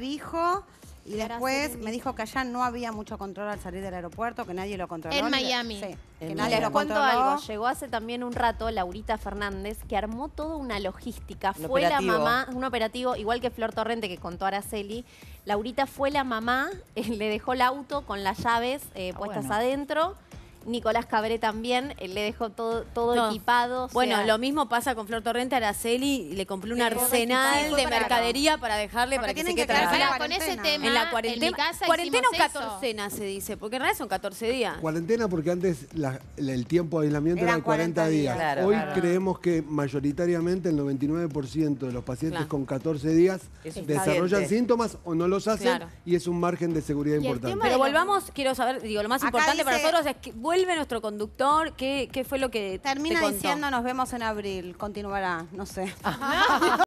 dijo Y después me dijo que allá no había mucho control al salir del aeropuerto, que nadie lo controló. En Miami. Sí, que nadie algo. Llegó hace también un rato Laurita Fernández, que armó toda una logística. fue la mamá, un operativo, igual que Flor Torrente, que contó Araceli. Laurita fue la mamá, le dejó el auto con las llaves eh, ah, puestas adentro Nicolás Cabré también, él eh, le dejó todo, todo equipado. Bueno, lo mismo pasa con Flor Torrente, Araceli, le compró un arsenal de mercadería para, dejarle para que se quede trabajar. Con ese tema, en la cuarentena. cuarentena o catorcena se dice, porque en realidad son 14 días. Cuarentena porque antes el tiempo de aislamiento era 40, 40 días. Hoy creemos que mayoritariamente el 99% de los pacientes con 14 días desarrollan síntomas o no los hacen y es un margen de seguridad importante. Pero volvamos, quiero saber, digo, lo más importante para nosotros es que vuelve nuestro conductor? ¿Qué, qué fue lo que Termina diciendo nos vemos en abril, continuará, no sé. Ah.